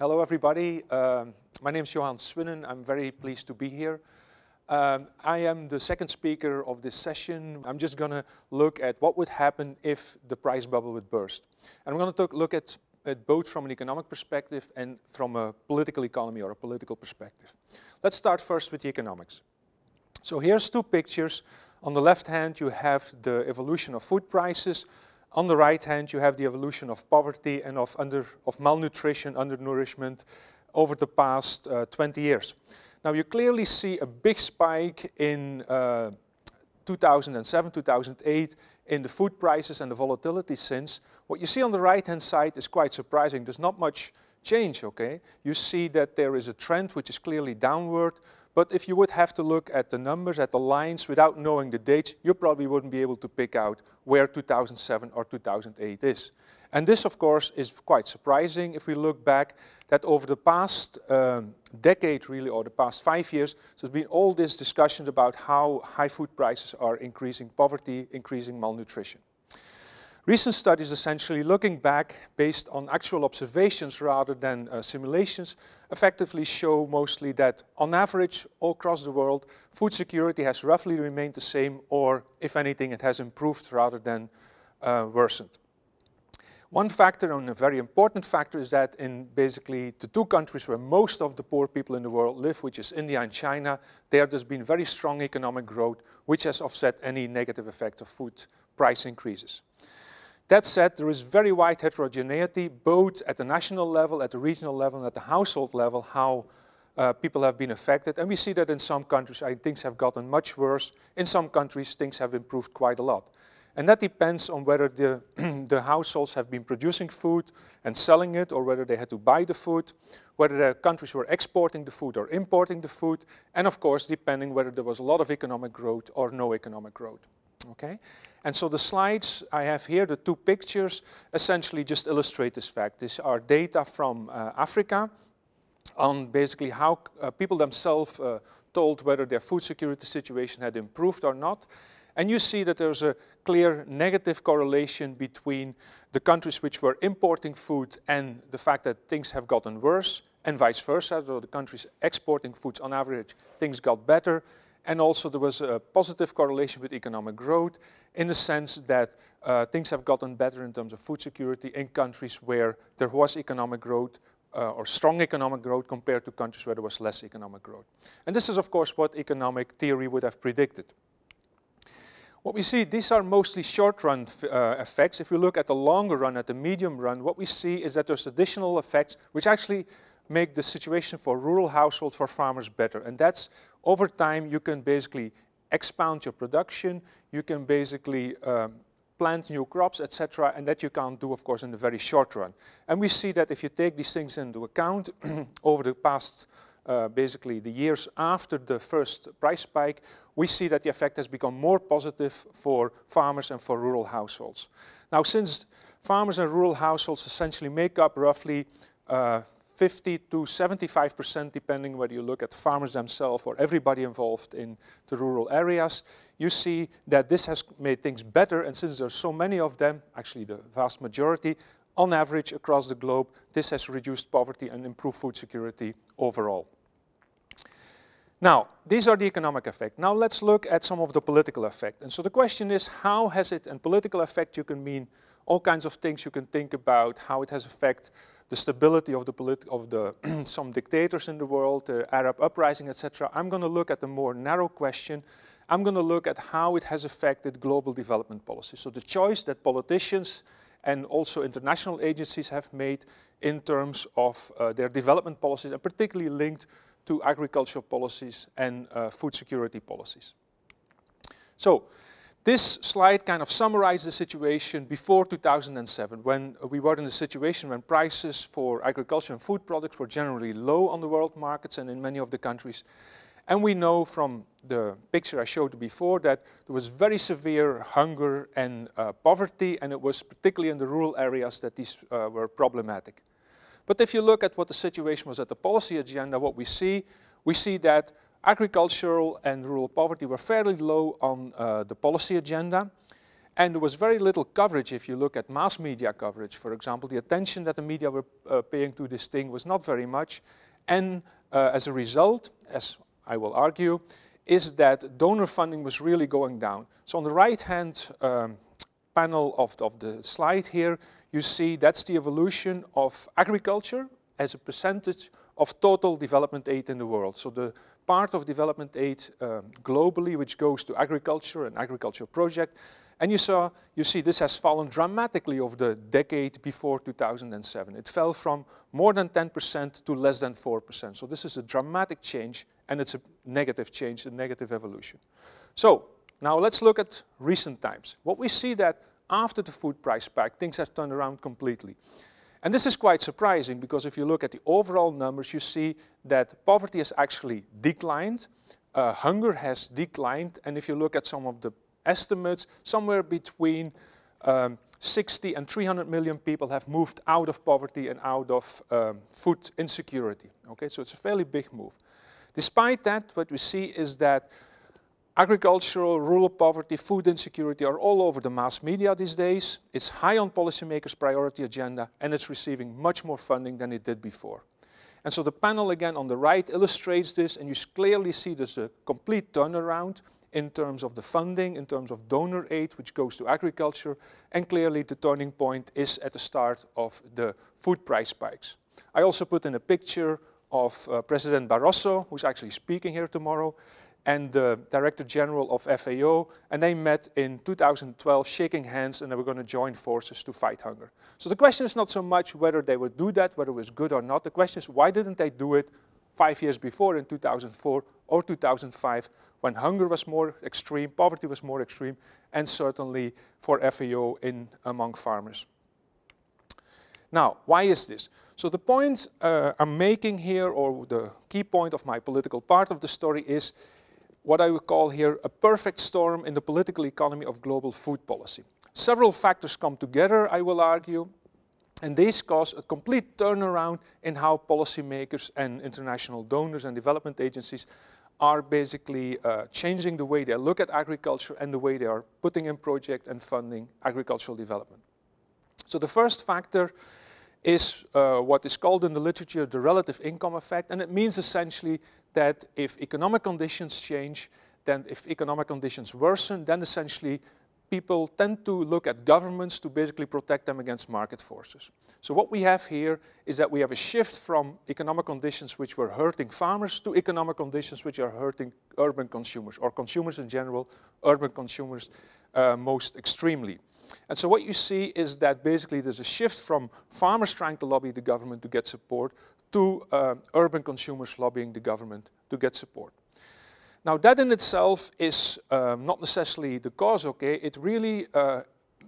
Hello, everybody. Um, my name is Johan Swinnen. I'm very pleased to be here. Um, I am the second speaker of this session. I'm just going to look at what would happen if the price bubble would burst. And I'm going to look at it both from an economic perspective and from a political economy or a political perspective. Let's start first with the economics. So here's two pictures. On the left hand, you have the evolution of food prices on the right hand, you have the evolution of poverty and of, under, of malnutrition, undernourishment over the past uh, 20 years. Now you clearly see a big spike in uh, 2007, 2008 in the food prices and the volatility since. What you see on the right hand side is quite surprising. There's not much change, okay? You see that there is a trend which is clearly downward. But if you would have to look at the numbers, at the lines, without knowing the dates, you probably wouldn't be able to pick out where 2007 or 2008 is. And this, of course, is quite surprising if we look back that over the past um, decade, really, or the past five years, there's been all these discussions about how high food prices are increasing poverty, increasing malnutrition. Recent studies essentially looking back based on actual observations rather than uh, simulations effectively show mostly that on average all across the world food security has roughly remained the same or if anything it has improved rather than uh, worsened. One factor and a very important factor is that in basically the two countries where most of the poor people in the world live, which is India and China, there has been very strong economic growth, which has offset any negative effect of food price increases. That said, there is very wide heterogeneity, both at the national level, at the regional level, and at the household level, how uh, people have been affected. And we see that in some countries, I, things have gotten much worse. In some countries, things have improved quite a lot. And that depends on whether the, the households have been producing food and selling it, or whether they had to buy the food, whether the countries were exporting the food or importing the food, and of course, depending whether there was a lot of economic growth or no economic growth. Okay? And so the slides I have here, the two pictures, essentially just illustrate this fact. These are data from uh, Africa on basically how uh, people themselves uh, told whether their food security situation had improved or not. And you see that there's a clear negative correlation between the countries which were importing food and the fact that things have gotten worse, and vice versa. So the countries exporting foods on average, things got better, and also there was a positive correlation with economic growth in the sense that uh, things have gotten better in terms of food security in countries where there was economic growth uh, or strong economic growth compared to countries where there was less economic growth. And this is, of course, what economic theory would have predicted. What we see, these are mostly short-run uh, effects. If we look at the longer run, at the medium run, what we see is that there's additional effects which actually make the situation for rural households, for farmers better. And that's over time you can basically expand your production, you can basically um, plant new crops, etc., and that you can't do, of course, in the very short run. And we see that if you take these things into account over the past, uh, basically the years after the first price spike, we see that the effect has become more positive for farmers and for rural households. Now, since farmers and rural households essentially make up roughly uh, 50 to 75%, depending whether you look at farmers themselves or everybody involved in the rural areas, you see that this has made things better. And since there's so many of them, actually the vast majority, on average across the globe, this has reduced poverty and improved food security overall. Now, these are the economic effect. Now let's look at some of the political effect. And so the question is, how has it, and political effect you can mean all kinds of things you can think about, how it has affect the stability of the polit of the some dictators in the world, the Arab uprising, etc. I'm going to look at the more narrow question. I'm going to look at how it has affected global development policy. So the choice that politicians and also international agencies have made in terms of uh, their development policies, and particularly linked to agriculture policies and uh, food security policies. So this slide kind of summarizes the situation before 2007 when we were in a situation when prices for agriculture and food products were generally low on the world markets and in many of the countries. And we know from the picture I showed before that there was very severe hunger and uh, poverty, and it was particularly in the rural areas that these uh, were problematic. But if you look at what the situation was at the policy agenda, what we see, we see that agricultural and rural poverty were fairly low on uh, the policy agenda. And there was very little coverage if you look at mass media coverage. For example, the attention that the media were uh, paying to this thing was not very much. And uh, as a result, as I will argue, is that donor funding was really going down. So on the right hand um, panel of, of the slide here, you see that's the evolution of agriculture as a percentage of total development aid in the world. So the part of development aid um, globally which goes to agriculture and agriculture project. And you, saw, you see this has fallen dramatically over the decade before 2007. It fell from more than 10% to less than 4%. So this is a dramatic change and it's a negative change, a negative evolution. So now let's look at recent times. What we see that after the food price spike, things have turned around completely. And this is quite surprising because if you look at the overall numbers, you see that poverty has actually declined, uh, hunger has declined, and if you look at some of the estimates, somewhere between um, 60 and 300 million people have moved out of poverty and out of um, food insecurity. Okay, so it's a fairly big move. Despite that, what we see is that Agricultural, rural poverty, food insecurity are all over the mass media these days. It's high on policymakers' priority agenda and it's receiving much more funding than it did before. And so the panel again on the right illustrates this and you clearly see there's a complete turnaround in terms of the funding, in terms of donor aid, which goes to agriculture, and clearly the turning point is at the start of the food price spikes. I also put in a picture of uh, President Barroso, who's actually speaking here tomorrow, and the Director General of FAO, and they met in 2012, shaking hands, and they were going to join forces to fight hunger. So the question is not so much whether they would do that, whether it was good or not. The question is why didn't they do it five years before in 2004 or 2005 when hunger was more extreme, poverty was more extreme, and certainly for FAO in among farmers. Now, why is this? So the point uh, I'm making here, or the key point of my political part of the story is what I would call here a perfect storm in the political economy of global food policy. Several factors come together, I will argue, and these cause a complete turnaround in how policymakers and international donors and development agencies are basically uh, changing the way they look at agriculture and the way they are putting in project and funding agricultural development. So the first factor is uh, what is called in the literature the relative income effect. And it means essentially that if economic conditions change, then if economic conditions worsen, then essentially people tend to look at governments to basically protect them against market forces. So what we have here is that we have a shift from economic conditions which were hurting farmers to economic conditions which are hurting urban consumers or consumers in general, urban consumers uh, most extremely. And so what you see is that basically there's a shift from farmers trying to lobby the government to get support to uh, urban consumers lobbying the government to get support. Now that in itself is um, not necessarily the cause, okay? It really uh,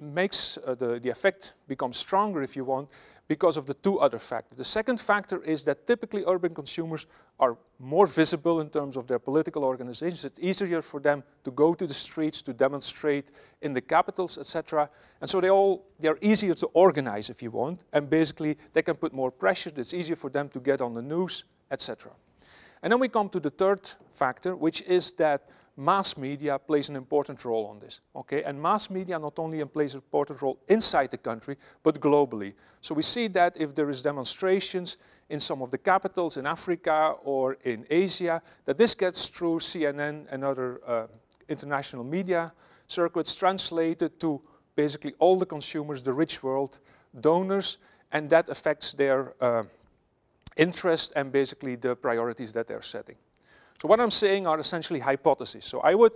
makes uh, the, the effect become stronger, if you want, because of the two other factors. The second factor is that typically urban consumers are more visible in terms of their political organizations. It's easier for them to go to the streets, to demonstrate in the capitals, etc. And so they all they're easier to organize if you want, and basically they can put more pressure. It's easier for them to get on the news, etc. And then we come to the third factor, which is that mass media plays an important role on this. Okay, and mass media not only plays an important role inside the country, but globally. So we see that if there is demonstrations in some of the capitals in Africa or in Asia, that this gets through CNN and other uh, international media circuits translated to basically all the consumers, the rich world donors, and that affects their uh, interest and basically the priorities that they're setting. So what I'm saying are essentially hypotheses. So I would,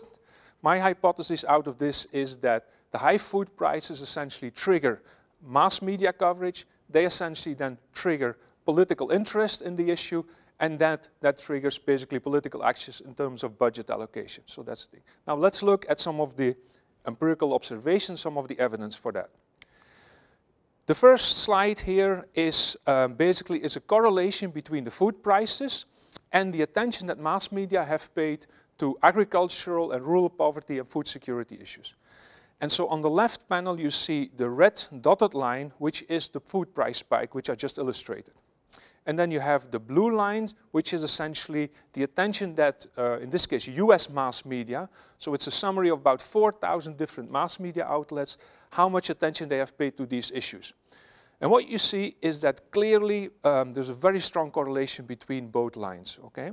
my hypothesis out of this is that the high food prices essentially trigger mass media coverage. They essentially then trigger political interest in the issue, and that, that triggers basically political actions in terms of budget allocation. So that's the thing. Now let's look at some of the empirical observations, some of the evidence for that. The first slide here is um, basically is a correlation between the food prices and the attention that mass media have paid to agricultural and rural poverty and food security issues. And so on the left panel, you see the red dotted line, which is the food price spike, which I just illustrated. And then you have the blue line, which is essentially the attention that, uh, in this case, US mass media, so it's a summary of about 4,000 different mass media outlets, how much attention they have paid to these issues. And what you see is that clearly um, there's a very strong correlation between both lines, okay?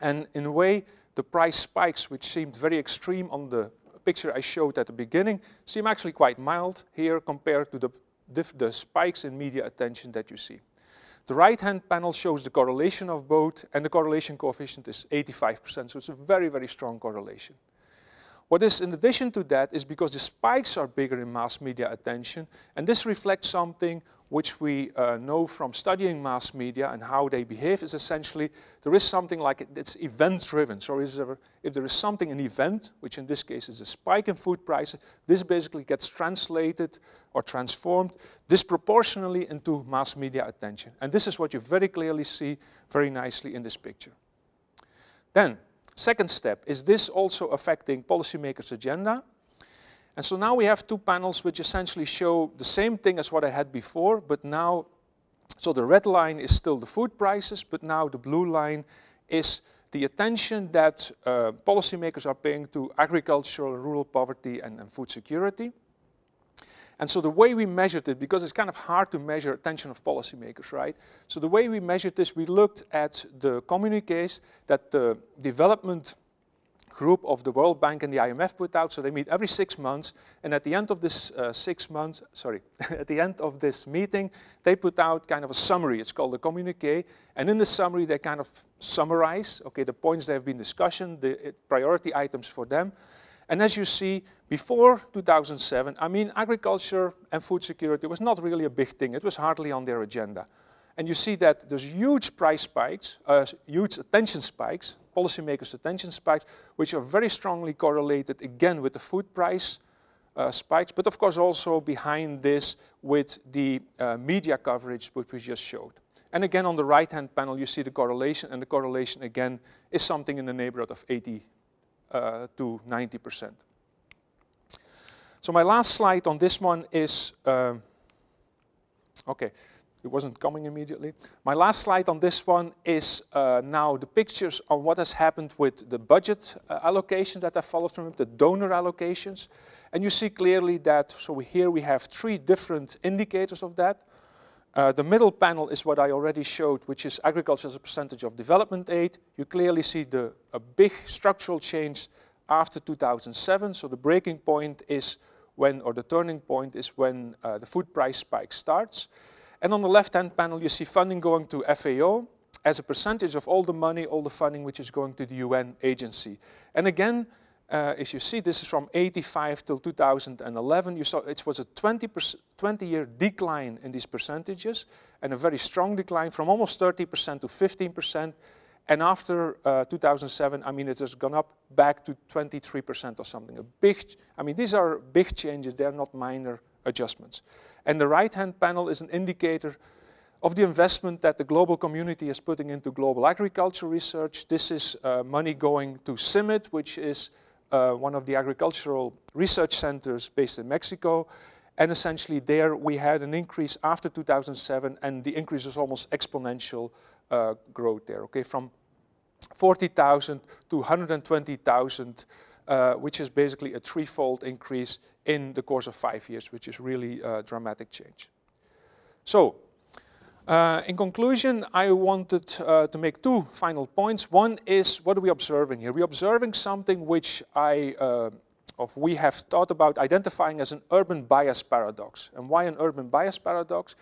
And in a way, the price spikes, which seemed very extreme on the picture I showed at the beginning, seem actually quite mild here compared to the, the spikes in media attention that you see. The right-hand panel shows the correlation of both, and the correlation coefficient is 85%, so it's a very, very strong correlation. What is in addition to that is because the spikes are bigger in mass media attention, and this reflects something which we uh, know from studying mass media and how they behave is essentially there is something like it's event driven. So there, if there is something, an event, which in this case is a spike in food prices, this basically gets translated or transformed disproportionately into mass media attention. And this is what you very clearly see very nicely in this picture. Then Second step, is this also affecting policymakers' agenda? And so now we have two panels which essentially show the same thing as what I had before, but now, so the red line is still the food prices, but now the blue line is the attention that uh, policymakers are paying to agricultural, rural poverty, and, and food security. And so the way we measured it, because it's kind of hard to measure attention of policymakers, right? So the way we measured this, we looked at the communiques that the development group of the World Bank and the IMF put out. So they meet every six months. And at the end of this uh, six months, sorry, at the end of this meeting, they put out kind of a summary. It's called a communique. And in the summary, they kind of summarize, okay, the points that have been discussed, the priority items for them. And as you see, before 2007, I mean, agriculture and food security was not really a big thing. It was hardly on their agenda. And you see that there's huge price spikes, uh, huge attention spikes, policymakers' attention spikes, which are very strongly correlated again with the food price uh, spikes, but of course also behind this with the uh, media coverage which we just showed. And again on the right hand panel you see the correlation and the correlation again is something in the neighborhood of 80 uh, to 90 percent. So my last slide on this one is, um, okay, it wasn't coming immediately. My last slide on this one is uh, now the pictures on what has happened with the budget uh, allocation that I followed from the donor allocations. And you see clearly that, so here we have three different indicators of that. Uh, the middle panel is what I already showed, which is agriculture as a percentage of development aid. You clearly see the, a big structural change after 2007. So the breaking point is when, or the turning point is when uh, the food price spike starts. And on the left-hand panel, you see funding going to FAO as a percentage of all the money, all the funding which is going to the UN agency. And again, uh, as you see, this is from 85 till 2011. You saw it was a 20, 20 year decline in these percentages and a very strong decline from almost 30% to 15% and after uh, 2007, I mean, it has gone up back to 23% or something. A big, I mean, these are big changes. They're not minor adjustments. And the right-hand panel is an indicator of the investment that the global community is putting into global agriculture research. This is uh, money going to CIMIT, which is uh, one of the agricultural research centers based in Mexico. And essentially there we had an increase after 2007 and the increase was almost exponential uh, growth there, okay, from 40,000 to 120,000, uh, which is basically a threefold increase in the course of five years, which is really a uh, dramatic change. So, uh, in conclusion, I wanted uh, to make two final points. One is, what are we observing here? We're observing something which I uh, of we have thought about identifying as an urban bias paradox. And why an urban bias paradox?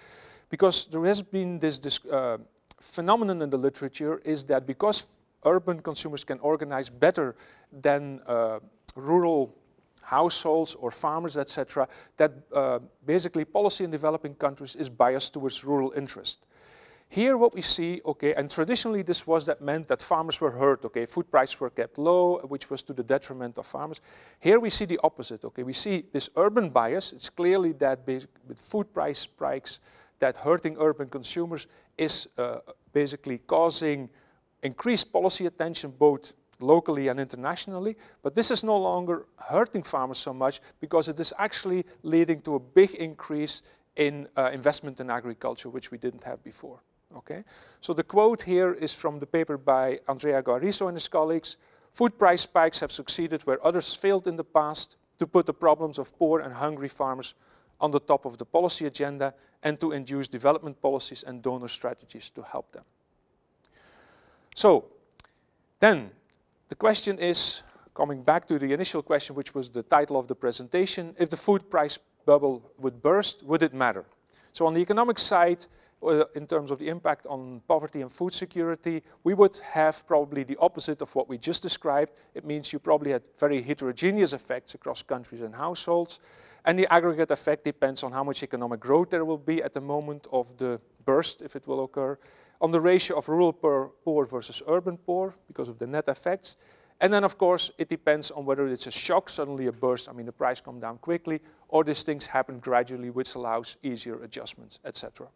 Because there has been this, this uh, phenomenon in the literature is that because urban consumers can organize better than uh, rural households or farmers, etc., that uh, basically policy in developing countries is biased towards rural interest. Here what we see, okay, and traditionally this was that meant that farmers were hurt, okay, food prices were kept low, which was to the detriment of farmers. Here we see the opposite, okay, we see this urban bias, it's clearly that basic, with food price spikes, that hurting urban consumers is uh, basically causing increased policy attention both locally and internationally, but this is no longer hurting farmers so much because it is actually leading to a big increase in uh, investment in agriculture, which we didn't have before. Okay? So the quote here is from the paper by Andrea Guariso and his colleagues. Food price spikes have succeeded where others failed in the past to put the problems of poor and hungry farmers on the top of the policy agenda and to induce development policies and donor strategies to help them. So then the question is, coming back to the initial question, which was the title of the presentation, if the food price bubble would burst, would it matter? So on the economic side, in terms of the impact on poverty and food security, we would have probably the opposite of what we just described. It means you probably had very heterogeneous effects across countries and households. And the aggregate effect depends on how much economic growth there will be at the moment of the burst, if it will occur, on the ratio of rural poor versus urban poor because of the net effects. And then, of course, it depends on whether it's a shock, suddenly a burst, I mean, the price come down quickly, or these things happen gradually, which allows easier adjustments, etc.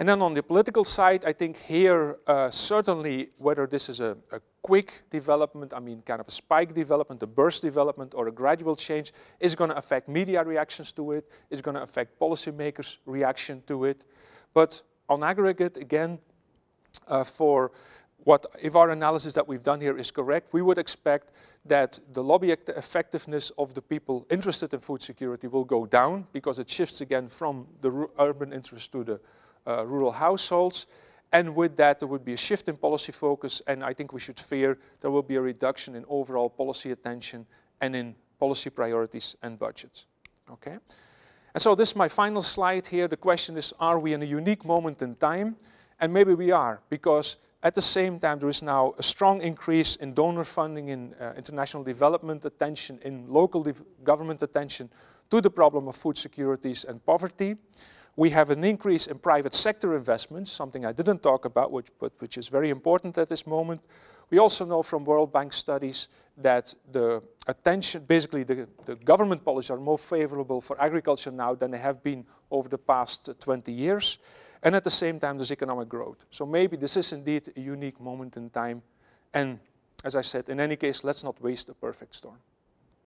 And then on the political side, I think here uh, certainly whether this is a, a, quick development, I mean kind of a spike development, a burst development or a gradual change is going to affect media reactions to it, is going to affect policymakers' reaction to it. But on aggregate, again, uh, for what, if our analysis that we've done here is correct, we would expect that the lobby effectiveness of the people interested in food security will go down because it shifts again from the urban interest to the uh, rural households. And with that, there would be a shift in policy focus, and I think we should fear there will be a reduction in overall policy attention and in policy priorities and budgets. Okay? And so this is my final slide here. The question is, are we in a unique moment in time? And maybe we are, because at the same time, there is now a strong increase in donor funding, in uh, international development attention, in local government attention to the problem of food securities and poverty. We have an increase in private sector investments, something I didn't talk about, which, but which is very important at this moment. We also know from World Bank studies that the attention, basically the, the government policies are more favorable for agriculture now than they have been over the past 20 years. And at the same time, there's economic growth. So maybe this is indeed a unique moment in time. And as I said, in any case, let's not waste a perfect storm.